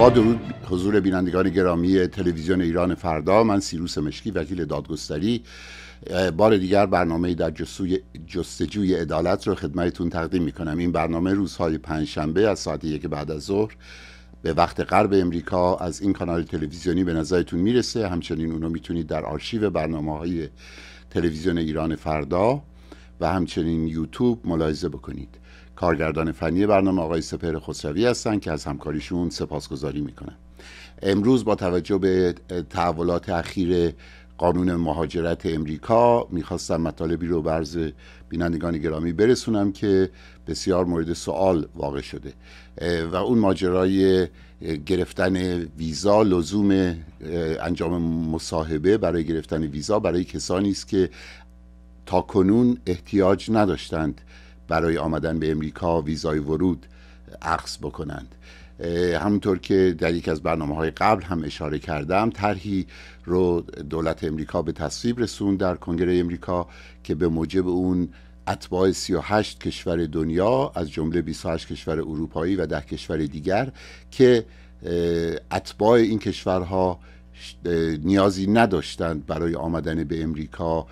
با درود حضور بینندگان گرامی تلویزیون ایران فردا من سیروس مشکی وکیل دادگستری بار دیگر برنامه در جستجوی عدالت رو خدمتتون تقدیم میکنم این برنامه روزهای پنجشنبه از ساعت یک بعد از ظهر به وقت غرب امریکا از این کانال تلویزیونی به نظرتون میرسه همچنین اونو میتونید در آرشیو برنامه های تلویزیون ایران فردا و همچنین یوتیوب ملاحظه بکنید کارگردان فنی برنامه آقای سپر خسروی هستند که از همکاریشون سپاسگزاری میکنم امروز با توجه به تحولات اخیر قانون مهاجرت امریکا میخواستم مطالبی رو برز بینندگان گرامی برسونم که بسیار مورد سوال واقع شده و اون ماجرای گرفتن ویزا لزوم انجام مصاحبه برای گرفتن ویزا برای کسانی است که تا کنون احتیاج نداشتند برای آمدن به امریکا ویزای ورود عقص بکنند همونطور که در یک از برنامه های قبل هم اشاره کردم طرحی رو دولت امریکا به تصویب رسوند در کنگره امریکا که به موجب اون اتباع 38 کشور دنیا از جمله 28 کشور اروپایی و ده کشور دیگر که اتباع این کشورها نیازی نداشتند برای آمدن به امریکا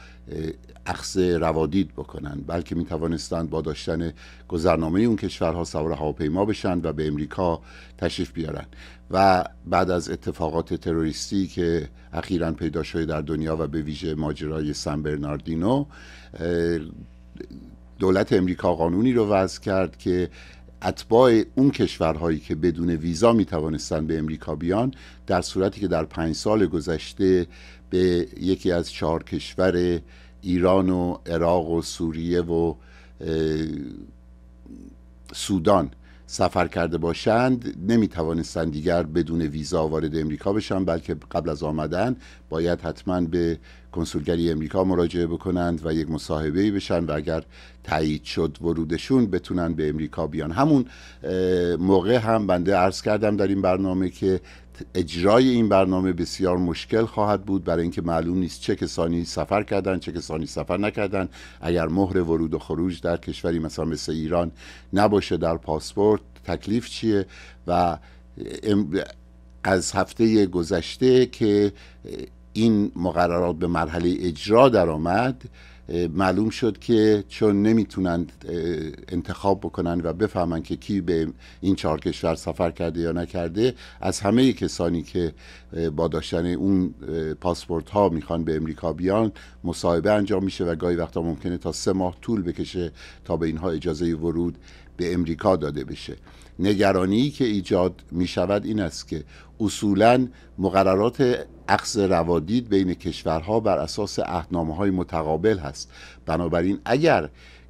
عقص روادید بکنند بلکه می توانستند با داشتن گذرنامه اون کشورها سوار هواپیما بشن و به امریکا تشریف بیارن و بعد از اتفاقات تروریستی که اخیرا پیدا شده در دنیا و به ویژه ماجرای سن برناردینو دولت امریکا قانونی رو وضع کرد که اتباع اون کشورهایی که بدون ویزا می توانستن به امریکا بیان در صورتی که در پنج سال گذشته به یکی از چهار کشور ایران و عراق و سوریه و سودان سفر کرده باشند نمی توانستند دیگر بدون ویزا وارد امریکا بشن بلکه قبل از آمدن باید حتما به کنسولگری امریکا مراجعه بکنند و یک مصاحبه بشن و اگر تایید شد ورودشون بتونن به امریکا بیان همون موقع هم بنده عرض کردم در این برنامه که اجرای این برنامه بسیار مشکل خواهد بود برای اینکه معلوم نیست چه کسانی سفر کردن چه کسانی سفر نکردن اگر مهر ورود و خروج در کشوری مثلا مثل ایران نباشه در پاسپورت تکلیف چیه و از هفته گذشته که این مقررات به مرحله اجرا درآمد معلوم شد که چون نمیتونند انتخاب بکنن و بفهمن که کی به این چهار کشور سفر کرده یا نکرده از همه کسانی که با داشتن اون پاسپورت ها میخوان به امریکا بیان مصاحبه انجام میشه و گاهی وقتا ممکنه تا سه ماه طول بکشه تا به اینها اجازه ورود به امریکا داده بشه نگرانی که ایجاد می شود این است که اصولا مقررات عقص روادید بین کشورها بر اساس اهنامه های متقابل هست بنابراین اگر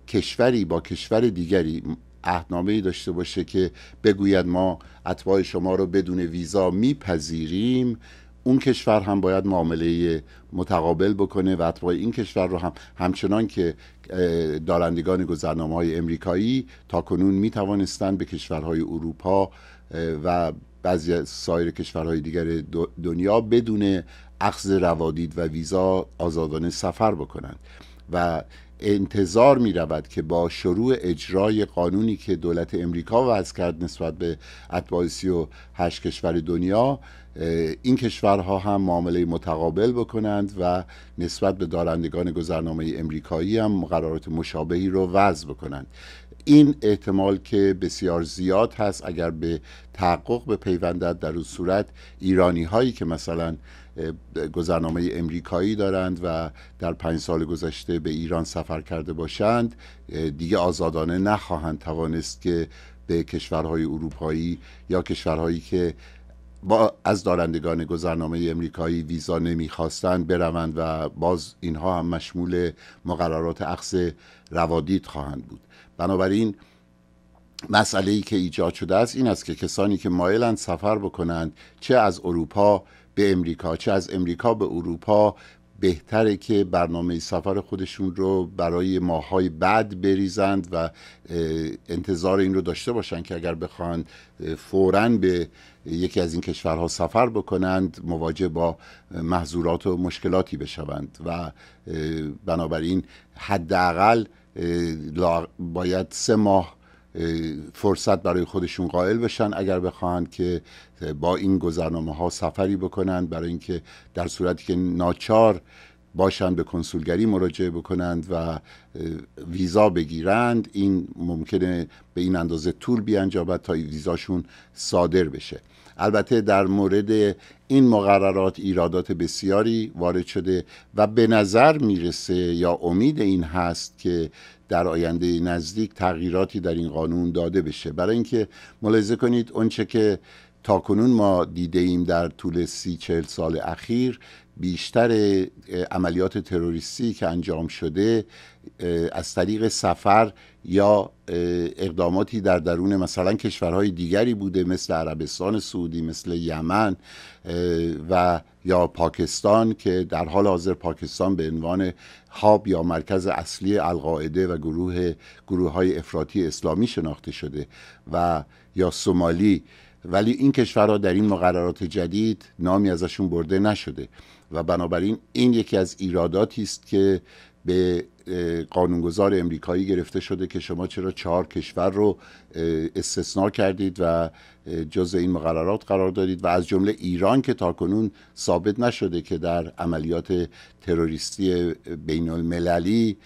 کشوری با کشور دیگری اهنامه داشته باشه که بگوید ما اتباع شما رو بدون ویزا میپذیریم اون کشور هم باید معامله متقابل بکنه و اتباع این کشور رو هم همچنان که دارندگان گذرنامه های امریکایی تا کنون می به کشورهای اروپا و بعضی سایر کشورهای دیگر دنیا بدون اخذ روادید و ویزا آزادانه سفر بکنند و انتظار می رود که با شروع اجرای قانونی که دولت امریکا وضع کرد نسبت به اتباع هشت کشور دنیا این کشورها هم معامله متقابل بکنند و نسبت به دارندگان گذرنامه امریکایی هم قرارات مشابهی رو وضع بکنند این احتمال که بسیار زیاد هست اگر به تحقق به پیوندت در اون صورت ایرانی هایی که مثلا گذرنامه امریکایی دارند و در پنج سال گذشته به ایران سفر کرده باشند دیگه آزادانه نخواهند توانست که به کشورهای اروپایی یا کشورهایی که با از دارندگان گذرنامه امریکایی ویزا نمیخواستند بروند و باز اینها هم مشمول مقررات عقص روادید خواهند بود بنابراین مسئله ای که ایجاد شده است این است که کسانی که مایلند سفر بکنند چه از اروپا به امریکا چه از امریکا به اروپا بهتره که برنامه سفر خودشون رو برای ماهای بعد بریزند و انتظار این رو داشته باشند که اگر بخوان فورا به یکی از این کشورها سفر بکنند مواجه با محضورات و مشکلاتی بشوند و بنابراین حداقل باید سه ماه فرصت برای خودشون قائل بشن اگر بخواهند که با این گذرنامه ها سفری بکنند برای اینکه در صورتی که ناچار باشند به کنسولگری مراجعه بکنند و ویزا بگیرند این ممکنه به این اندازه طول بیانجابد تا ویزاشون صادر بشه البته در مورد این مقررات ایرادات بسیاری وارد شده و به نظر میرسه یا امید این هست که در آینده نزدیک تغییراتی در این قانون داده بشه برای اینکه ملاحظه کنید اونچه که تاکنون ما دیده ایم در طول سی چهل سال اخیر بیشتر عملیات تروریستی که انجام شده از طریق سفر یا اقداماتی در درون مثلا کشورهای دیگری بوده مثل عربستان سعودی مثل یمن و یا پاکستان که در حال حاضر پاکستان به عنوان هاب یا مرکز اصلی القاعده و گروه گروه های افراطی اسلامی شناخته شده و یا سومالی ولی این کشورها در این مقررات جدید نامی ازشون برده نشده و بنابراین این یکی از ایراداتی است که به قانونگذار امریکایی گرفته شده که شما چرا چهار کشور رو استثنا کردید و جز این مقررات قرار دادید و از جمله ایران که تاکنون ثابت نشده که در عملیات تروریستی بین المللی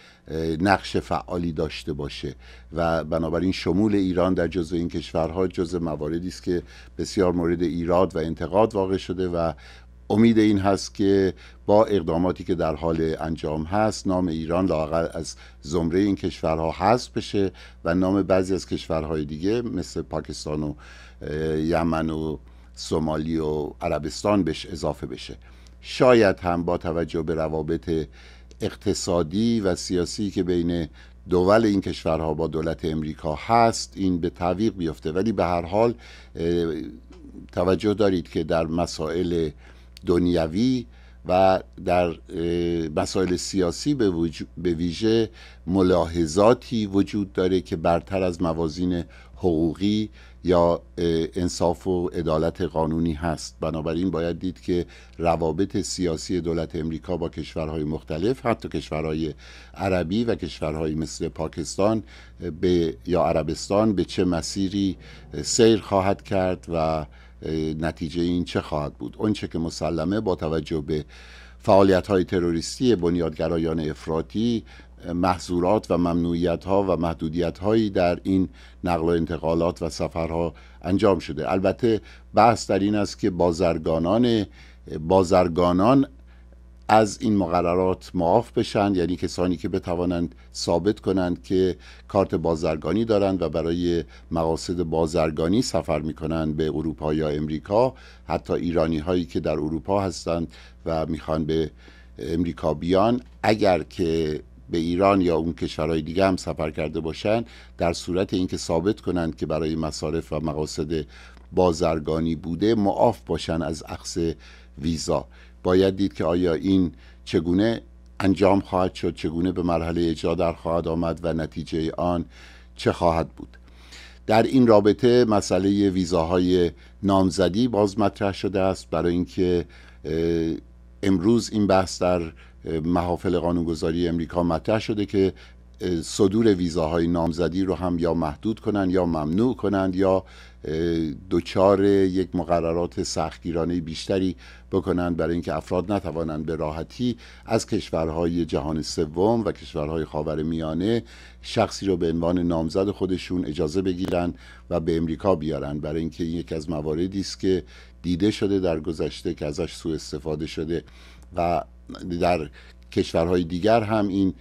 نقش فعالی داشته باشه و بنابراین شمول ایران در جزء این کشورها جزء مواردی است که بسیار مورد ایراد و انتقاد واقع شده و امید این هست که با اقداماتی که در حال انجام هست نام ایران لاقل از زمره این کشورها حذف بشه و نام بعضی از کشورهای دیگه مثل پاکستان و یمن و سومالی و عربستان بهش اضافه بشه شاید هم با توجه به روابط اقتصادی و سیاسی که بین دول این کشورها با دولت امریکا هست این به تعویق بیفته ولی به هر حال توجه دارید که در مسائل دنیوی و در مسائل سیاسی به, به ویژه ملاحظاتی وجود داره که برتر از موازین حقوقی یا انصاف و عدالت قانونی هست بنابراین باید دید که روابط سیاسی دولت امریکا با کشورهای مختلف حتی کشورهای عربی و کشورهای مثل پاکستان به یا عربستان به چه مسیری سیر خواهد کرد و نتیجه این چه خواهد بود آنچه که مسلمه با توجه به فعالیت های تروریستی بنیادگرایان افراطی محظورات و ممنوعیت ها و محدودیت هایی در این نقل و انتقالات و سفرها انجام شده البته بحث در این است که بازرگانان بازرگانان از این مقررات معاف بشن یعنی کسانی که بتوانند ثابت کنند که کارت بازرگانی دارند و برای مقاصد بازرگانی سفر می کنند به اروپا یا امریکا حتی ایرانی هایی که در اروپا هستند و میخوان به امریکا بیان اگر که به ایران یا اون کشورهای دیگه هم سفر کرده باشند در صورت اینکه ثابت کنند که برای مصارف و مقاصد بازرگانی بوده معاف باشن از اخذ ویزا باید دید که آیا این چگونه انجام خواهد شد چگونه به مرحله اجرا در خواهد آمد و نتیجه آن چه خواهد بود در این رابطه مسئله ویزاهای نامزدی باز مطرح شده است برای اینکه امروز این بحث در محافل قانونگذاری امریکا مطرح شده که صدور ویزاهای نامزدی رو هم یا محدود کنند یا ممنوع کنند یا دچار یک مقررات سختگیرانه بیشتری بکنند برای اینکه افراد نتوانند به راحتی از کشورهای جهان سوم و کشورهای خاور میانه شخصی رو به عنوان نامزد خودشون اجازه بگیرن و به امریکا بیارن برای اینکه یکی از مواردی است که دیده شده در گذشته که ازش سوء استفاده شده و در کشورهای دیگر هم این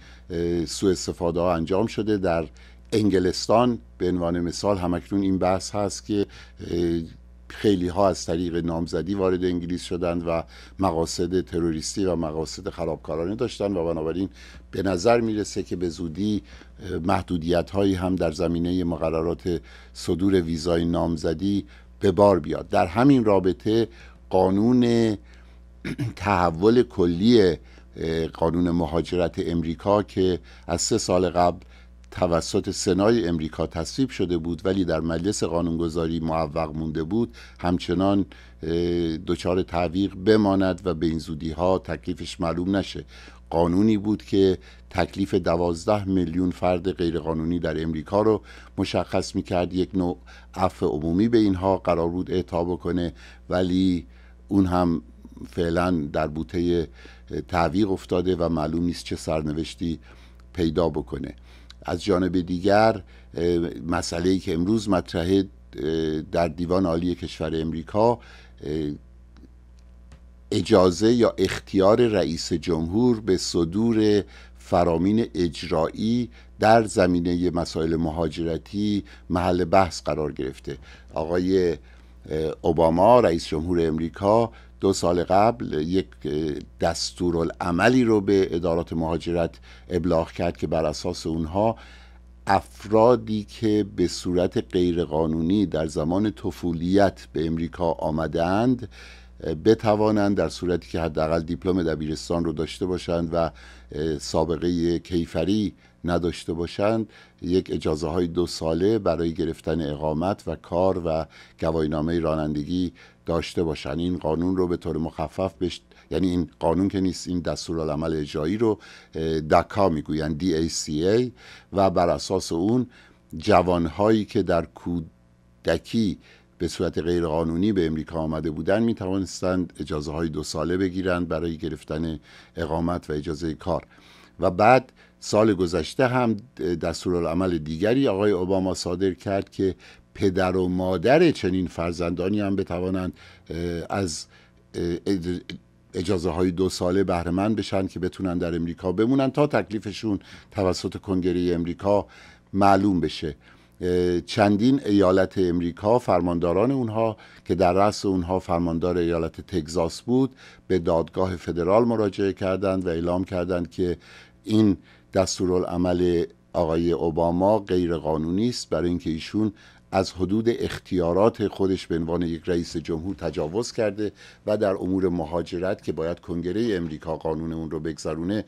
سوء استفاده ها انجام شده در انگلستان به عنوان مثال همکنون این بحث هست که خیلی ها از طریق نامزدی وارد انگلیس شدند و مقاصد تروریستی و مقاصد خرابکارانه داشتند و بنابراین به نظر میرسه که به زودی محدودیت هایی هم در زمینه مقررات صدور ویزای نامزدی به بار بیاد در همین رابطه قانون تحول کلی قانون مهاجرت امریکا که از سه سال قبل توسط سنای امریکا تصویب شده بود ولی در مجلس قانونگذاری معوق مونده بود همچنان دچار تعویق بماند و به این زودی ها تکلیفش معلوم نشه قانونی بود که تکلیف دوازده میلیون فرد غیرقانونی در امریکا رو مشخص کرد یک نوع عفو عمومی به اینها قرار بود اعطا بکنه ولی اون هم فعلا در بوته تعویق افتاده و معلوم نیست چه سرنوشتی پیدا بکنه از جانب دیگر مسئله ای که امروز مطرحه در دیوان عالی کشور امریکا اجازه یا اختیار رئیس جمهور به صدور فرامین اجرایی در زمینه مسائل مهاجرتی محل بحث قرار گرفته آقای اوباما رئیس جمهور امریکا دو سال قبل یک دستورالعملی رو به ادارات مهاجرت ابلاغ کرد که بر اساس اونها افرادی که به صورت غیرقانونی در زمان طفولیت به امریکا آمدند بتوانند در صورتی که حداقل دیپلم دبیرستان رو داشته باشند و سابقه کیفری نداشته باشند یک اجازه های دو ساله برای گرفتن اقامت و کار و گواهینامه رانندگی داشته باشند این قانون رو به طور مخفف بش... یعنی این قانون که نیست این دستورالعمل اجرایی رو دکا میگویند ای و بر اساس اون جوانهایی که در کودکی به صورت غیرقانونی به امریکا آمده بودند می توانستند اجازه های دو ساله بگیرند برای گرفتن اقامت و اجازه کار و بعد سال گذشته هم دستورالعمل دیگری آقای اوباما صادر کرد که پدر و مادر چنین فرزندانی هم بتوانند از اجازه های دو ساله بهرمند بشن که بتونن در امریکا بمونن تا تکلیفشون توسط کنگره امریکا معلوم بشه چندین ایالت امریکا فرمانداران اونها که در رأس اونها فرماندار ایالت تگزاس بود به دادگاه فدرال مراجعه کردند و اعلام کردند که این دستورالعمل آقای اوباما غیر قانونی است برای اینکه ایشون از حدود اختیارات خودش به عنوان یک رئیس جمهور تجاوز کرده و در امور مهاجرت که باید کنگره امریکا قانون اون رو بگذرونه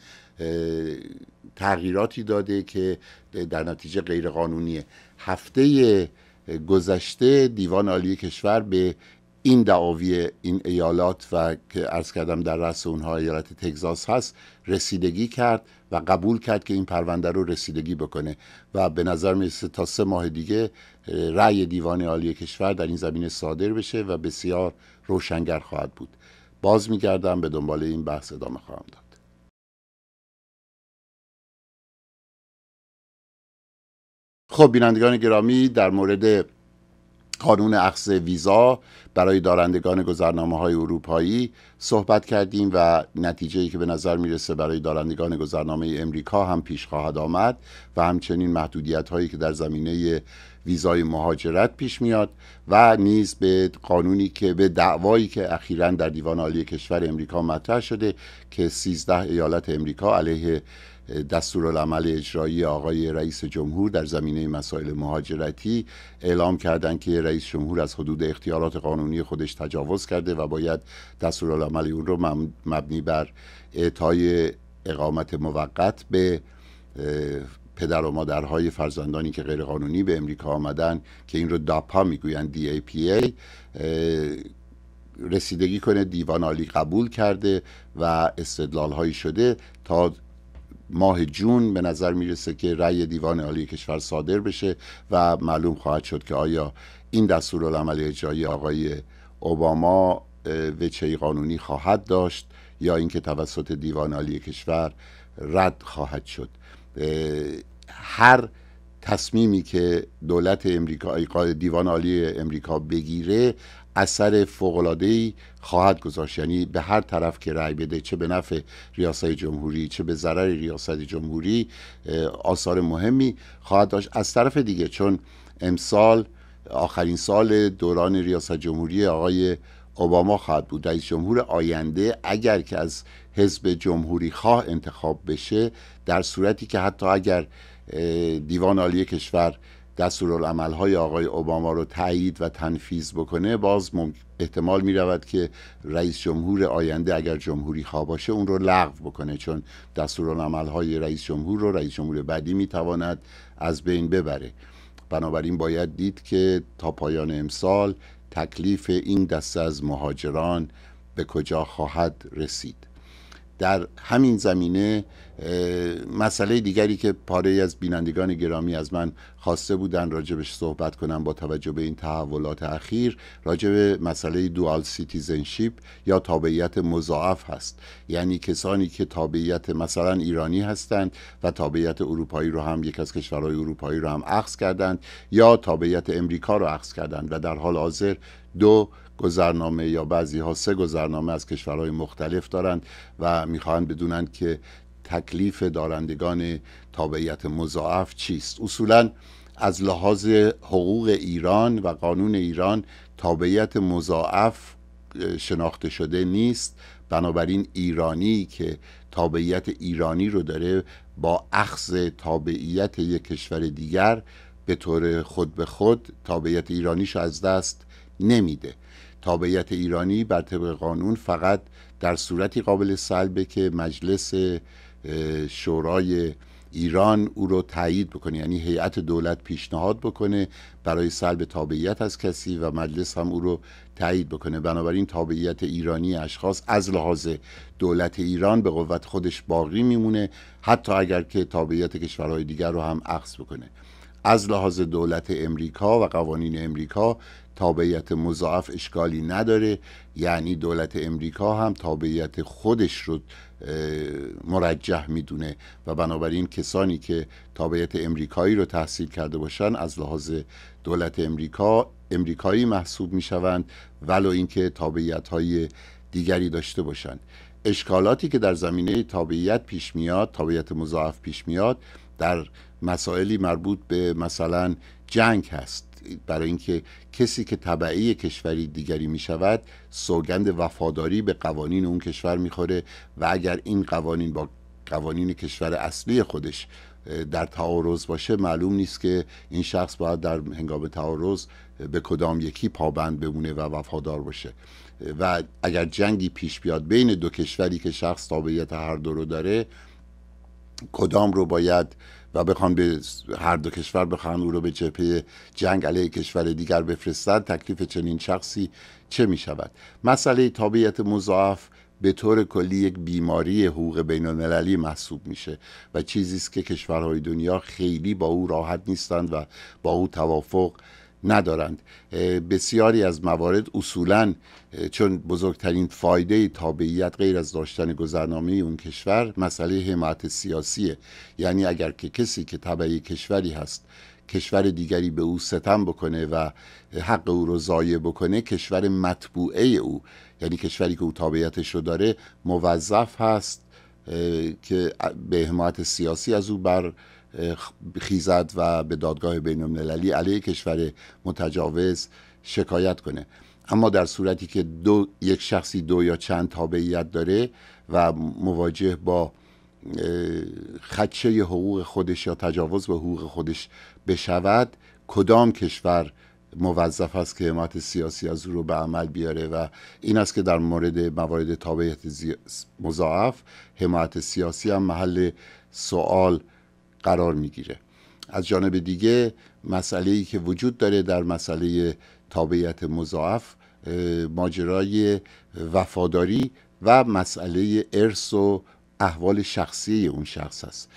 تغییراتی داده که در نتیجه غیر قانونیه هفته گذشته دیوان عالی کشور به این دعاوی این ایالات و که ارز کردم در رأس اونها ایالت تگزاس هست رسیدگی کرد و قبول کرد که این پرونده رو رسیدگی بکنه و به نظر میرسه تا سه ماه دیگه رأی دیوان عالی کشور در این زمینه صادر بشه و بسیار روشنگر خواهد بود باز میگردم به دنبال این بحث ادامه خواهم داد خب بینندگان گرامی در مورد قانون اخذ ویزا برای دارندگان گذرنامه های اروپایی صحبت کردیم و نتیجه که به نظر میرسه برای دارندگان گذرنامه امریکا هم پیش خواهد آمد و همچنین محدودیت هایی که در زمینه ویزای مهاجرت پیش میاد و نیز به قانونی که به دعوایی که اخیرا در دیوان عالی کشور امریکا مطرح شده که 13 ایالت امریکا علیه دستورالعمل اجرایی آقای رئیس جمهور در زمینه مسائل مهاجرتی اعلام کردند که رئیس جمهور از حدود اختیارات قانونی خودش تجاوز کرده و باید دستورالعمل اون رو مبنی بر اعطای اقامت موقت به پدر و مادرهای فرزندانی که غیرقانونی به امریکا آمدن که این رو داپا میگویند دی ای پی ای رسیدگی کنه دیوان عالی قبول کرده و استدلال هایی شده تا ماه جون به نظر میرسه که رأی دیوان عالی کشور صادر بشه و معلوم خواهد شد که آیا این دستورالعمل اجرایی آقای اوباما وچه قانونی خواهد داشت یا اینکه توسط دیوان عالی کشور رد خواهد شد هر تصمیمی که دولت امریکا دیوان عالی امریکا بگیره اثر فوقلادهی خواهد گذاشت یعنی به هر طرف که رأی بده چه به نفع ریاست جمهوری چه به ضرر ریاست جمهوری آثار مهمی خواهد داشت از طرف دیگه چون امسال آخرین سال دوران ریاست جمهوری آقای اوباما خواهد بود رئیس جمهور آینده اگر که از حزب جمهوری خواه انتخاب بشه در صورتی که حتی اگر دیوان عالی کشور دستورالعملهای آقای اوباما رو تایید و تنفیذ بکنه باز احتمال می رود که رئیس جمهور آینده اگر جمهوری خواه باشه اون رو لغو بکنه چون دستورالعملهای رئیس جمهور رو رئیس جمهور بعدی می از بین ببره بنابراین باید دید که تا پایان امسال تکلیف این دسته از مهاجران به کجا خواهد رسید در همین زمینه مسئله دیگری که پاره از بینندگان گرامی از من خواسته بودن راجبش صحبت کنم با توجه به این تحولات اخیر راجب مسئله دوال سیتیزنشیپ یا تابعیت مضاعف هست یعنی کسانی که تابعیت مثلا ایرانی هستند و تابعیت اروپایی رو هم یک از کشورهای اروپایی رو هم عقص کردند یا تابعیت امریکا رو عقص کردند و در حال حاضر دو گذرنامه یا بعضی ها سه گذرنامه از کشورهای مختلف دارند و میخواهند بدونند که تکلیف دارندگان تابعیت مضاعف چیست اصولا از لحاظ حقوق ایران و قانون ایران تابعیت مضاعف شناخته شده نیست بنابراین ایرانی که تابعیت ایرانی رو داره با اخذ تابعیت یک کشور دیگر به طور خود به خود تابعیت ایرانیش از دست نمیده تابعیت ایرانی بر طبق قانون فقط در صورتی قابل سلبه که مجلس شورای ایران او رو تایید بکنه یعنی هیئت دولت پیشنهاد بکنه برای سلب تابعیت از کسی و مجلس هم او رو تایید بکنه بنابراین تابعیت ایرانی اشخاص از لحاظ دولت ایران به قوت خودش باقی میمونه حتی اگر که تابعیت کشورهای دیگر رو هم عکس بکنه از لحاظ دولت امریکا و قوانین امریکا تابعیت مضاعف اشکالی نداره یعنی دولت امریکا هم تابعیت خودش رو مرجح میدونه و بنابراین کسانی که تابعیت امریکایی رو تحصیل کرده باشن از لحاظ دولت امریکا امریکایی محسوب میشوند ولو اینکه تابعیت های دیگری داشته باشند اشکالاتی که در زمینه تابعیت پیش میاد تابعیت مضاعف پیش میاد در مسائلی مربوط به مثلا جنگ هست برای اینکه کسی که طبعی کشوری دیگری می شود سوگند وفاداری به قوانین اون کشور میخوره و اگر این قوانین با قوانین کشور اصلی خودش در تعارض باشه معلوم نیست که این شخص باید در هنگام تعارض به کدام یکی پابند بمونه و وفادار باشه و اگر جنگی پیش بیاد بین دو کشوری که شخص تابعیت هر دو رو داره کدام رو باید و بخوان به هر دو کشور بخوان او رو به جبهه جنگ علیه کشور دیگر بفرستند تکلیف چنین شخصی چه می شود مسئله تابعیت مضاعف به طور کلی یک بیماری حقوق بین المللی محسوب میشه و چیزی است که کشورهای دنیا خیلی با او راحت نیستند و با او توافق ندارند بسیاری از موارد اصولا چون بزرگترین فایده تابعیت غیر از داشتن گذرنامه اون کشور مسئله حمایت سیاسیه یعنی اگر که کسی که تابعی کشوری هست کشور دیگری به او ستم بکنه و حق او رو ضایع بکنه کشور مطبوعه او یعنی کشوری که او تابعیتش رو داره موظف هست که به حمایت سیاسی از او بر خیزد و به دادگاه بین المللی علیه کشور متجاوز شکایت کنه اما در صورتی که دو یک شخصی دو یا چند تابعیت داره و مواجه با خدشه حقوق خودش یا تجاوز به حقوق خودش بشود کدام کشور موظف است که حمایت سیاسی از او رو به عمل بیاره و این است که در مورد موارد تابعیت مضاعف حمایت سیاسی هم محل سوال قرار میگیره از جانب دیگه مسئله ای که وجود داره در مسئله تابعیت مضاعف ماجرای وفاداری و مسئله ارث و احوال شخصی اون شخص است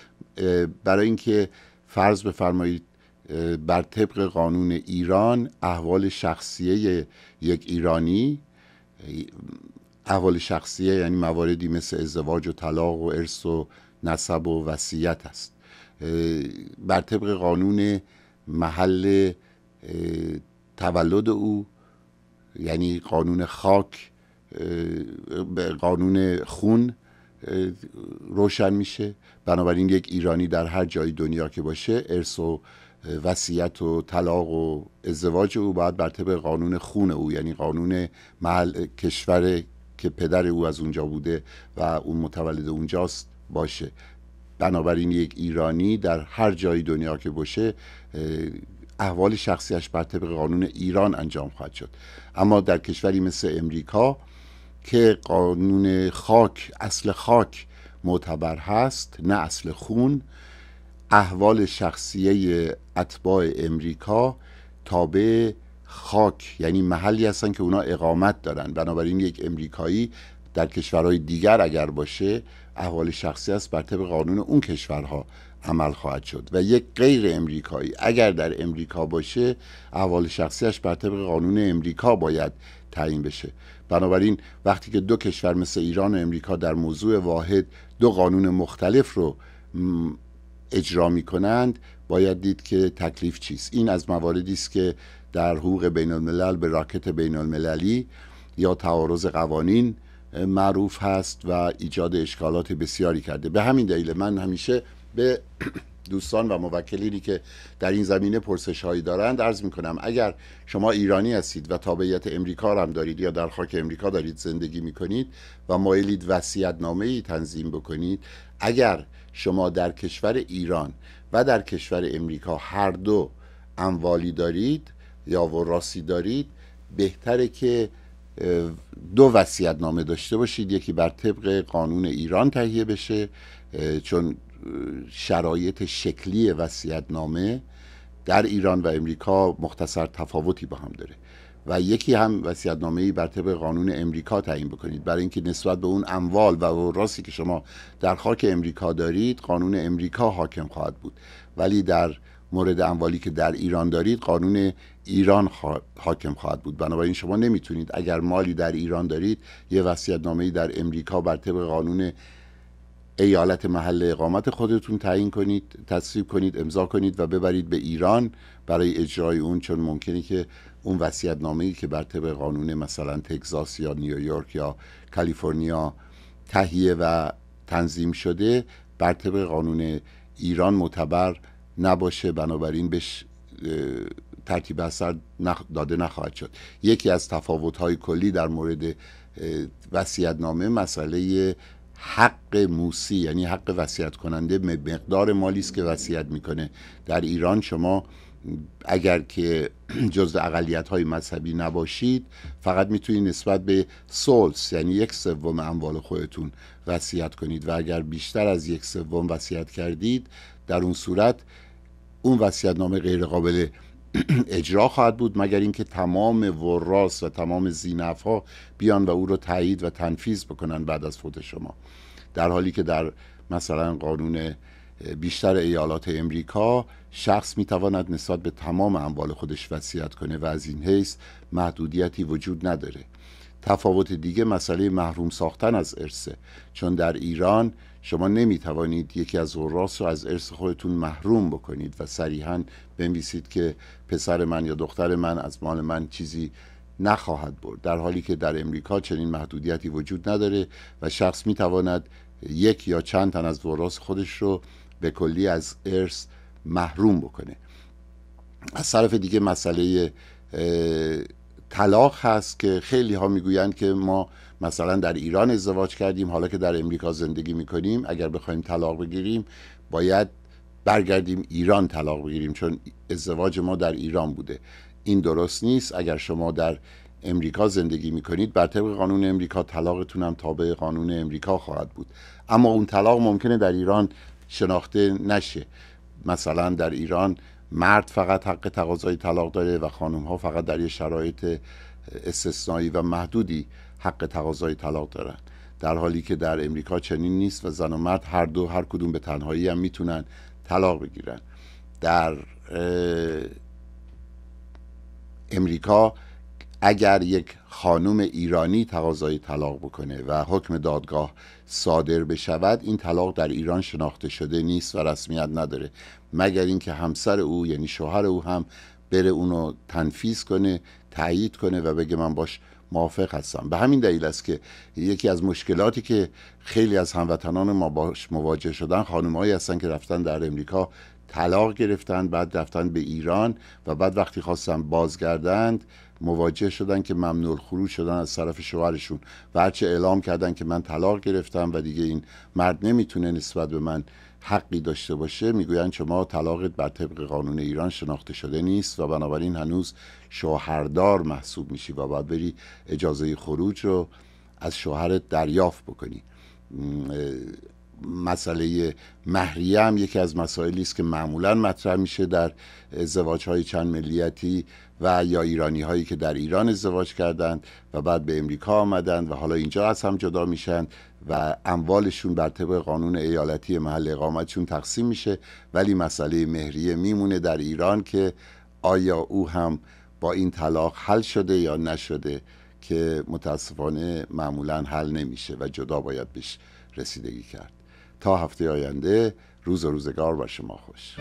برای اینکه فرض بفرمایید بر طبق قانون ایران احوال شخصی یک ایرانی احوال شخصیه یعنی مواردی مثل ازدواج و طلاق و ارث و نسب و وصیت است بر طبق قانون محل تولد او یعنی قانون خاک قانون خون روشن میشه بنابراین یک ایرانی در هر جای دنیا که باشه ارث و وصیت و طلاق و ازدواج او باید بر طبق قانون خون او یعنی قانون محل کشور که پدر او از اونجا بوده و اون متولد اونجاست باشه بنابراین یک ایرانی در هر جای دنیا که باشه احوال شخصیش بر طبق قانون ایران انجام خواهد شد اما در کشوری مثل امریکا که قانون خاک اصل خاک معتبر هست نه اصل خون احوال شخصیه اتباع امریکا تابع خاک یعنی محلی هستن که اونا اقامت دارن بنابراین یک امریکایی در کشورهای دیگر اگر باشه احوال شخصی است بر طبق قانون اون کشورها عمل خواهد شد و یک غیر امریکایی اگر در امریکا باشه احوال شخصیش بر طبق قانون امریکا باید تعیین بشه بنابراین وقتی که دو کشور مثل ایران و امریکا در موضوع واحد دو قانون مختلف رو اجرا می کنند باید دید که تکلیف چیست این از مواردی است که در حقوق بین الملل به راکت بین المللی یا تعارض قوانین معروف هست و ایجاد اشکالات بسیاری کرده به همین دلیل من همیشه به دوستان و موکلینی که در این زمینه پرسش هایی دارند عرض می کنم اگر شما ایرانی هستید و تابعیت امریکا هم دارید یا در خاک امریکا دارید زندگی می کنید و مایلید وسیعت نامه ای تنظیم بکنید اگر شما در کشور ایران و در کشور امریکا هر دو اموالی دارید یا وراسی دارید بهتره که دو وصیت نامه داشته باشید یکی بر طبق قانون ایران تهیه بشه چون شرایط شکلی وصیت نامه در ایران و امریکا مختصر تفاوتی با هم داره و یکی هم نامه ای بر طبق قانون امریکا تعیین بکنید برای اینکه نسبت به اون اموال و راستی که شما در خاک امریکا دارید قانون امریکا حاکم خواهد بود ولی در مورد اموالی که در ایران دارید قانون ایران حاکم خواهد بود بنابراین شما نمیتونید اگر مالی در ایران دارید یه وصیت ای در امریکا بر طبق قانون ایالت محل اقامت خودتون تعیین کنید تصویب کنید امضا کنید و ببرید به ایران برای اجرای اون چون ممکنه که اون وصیت ای که بر طبق قانون مثلا تگزاس یا نیویورک یا کالیفرنیا تهیه و تنظیم شده بر طبق قانون ایران معتبر نباشه بنابراین بهش ترتیب اثر داده نخواهد شد یکی از های کلی در مورد نامه مسئله حق موسی یعنی حق وصیت کننده مقدار مالی است که وصیت میکنه در ایران شما اگر که جزء اقلیت های مذهبی نباشید فقط میتونید نسبت به سولس یعنی یک سوم اموال خودتون وصیت کنید و اگر بیشتر از یک سوم وصیت کردید در اون صورت اون وصیت نامه غیر قابل اجرا خواهد بود مگر اینکه تمام وراس و تمام زینف ها بیان و او رو تایید و تنفیز بکنن بعد از فوت شما در حالی که در مثلا قانون بیشتر ایالات امریکا شخص میتواند نسبت به تمام اموال خودش وصیت کنه و از این حیث محدودیتی وجود نداره تفاوت دیگه مسئله محروم ساختن از ارثه چون در ایران شما نمی توانید یکی از اوراس رو از ارث خودتون محروم بکنید و صریحا بنویسید که پسر من یا دختر من از مال من چیزی نخواهد برد در حالی که در امریکا چنین محدودیتی وجود نداره و شخص می یک یا چند تن از وراس خودش رو به کلی از ارث محروم بکنه از طرف دیگه مسئله طلاق هست که خیلی ها میگویند که ما مثلا در ایران ازدواج کردیم حالا که در امریکا زندگی میکنیم اگر بخوایم طلاق بگیریم باید برگردیم ایران طلاق بگیریم چون ازدواج ما در ایران بوده این درست نیست اگر شما در امریکا زندگی میکنید بر طبق قانون امریکا طلاقتون هم تابع قانون امریکا خواهد بود اما اون طلاق ممکنه در ایران شناخته نشه مثلا در ایران مرد فقط حق تقاضای طلاق داره و خانم ها فقط در یه شرایط استثنایی و محدودی حق تقاضای طلاق دارن در حالی که در امریکا چنین نیست و زن و مرد هر دو هر کدوم به تنهایی هم میتونن طلاق بگیرن در امریکا اگر یک خانم ایرانی تقاضای طلاق بکنه و حکم دادگاه صادر بشود این طلاق در ایران شناخته شده نیست و رسمیت نداره مگر اینکه همسر او یعنی شوهر او هم بره اونو تنفیز کنه تایید کنه و بگه من باش موافق هستم به همین دلیل است که یکی از مشکلاتی که خیلی از هموطنان ما باش مواجه شدن خانمهایی هستن که رفتن در امریکا طلاق گرفتن بعد رفتن به ایران و بعد وقتی خواستن بازگردند مواجه شدن که ممنوع خروج شدن از طرف شوهرشون و هرچه اعلام کردن که من طلاق گرفتم و دیگه این مرد نمیتونه نسبت به من حقی داشته باشه میگویند شما طلاقت بر طبق قانون ایران شناخته شده نیست و بنابراین هنوز شوهردار محسوب میشی و باید بری اجازه خروج رو از شوهرت دریافت بکنی مسئله مهریه هم یکی از مسائلی است که معمولا مطرح میشه در ازدواج های چند ملیتی و یا ایرانی هایی که در ایران ازدواج کردند و بعد به امریکا آمدند و حالا اینجا از هم جدا میشن و اموالشون بر طبق قانون ایالتی محل اقامتشون تقسیم میشه ولی مسئله مهریه میمونه در ایران که آیا او هم با این طلاق حل شده یا نشده که متاسفانه معمولا حل نمیشه و جدا باید بهش رسیدگی کرد تا هفته آینده روز و روزگار بر شما خوش